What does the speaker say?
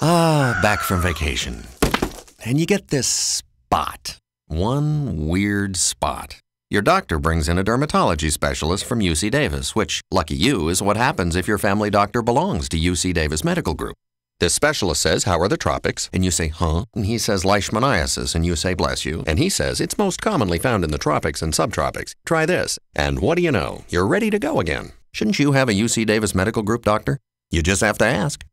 Ah, back from vacation. And you get this spot. One weird spot. Your doctor brings in a dermatology specialist from UC Davis, which, lucky you, is what happens if your family doctor belongs to UC Davis Medical Group. This specialist says, How are the tropics? And you say, Huh? And he says, Leishmaniasis. And you say, Bless you. And he says, It's most commonly found in the tropics and subtropics. Try this. And what do you know? You're ready to go again. Shouldn't you have a UC Davis Medical Group doctor? You just have to ask.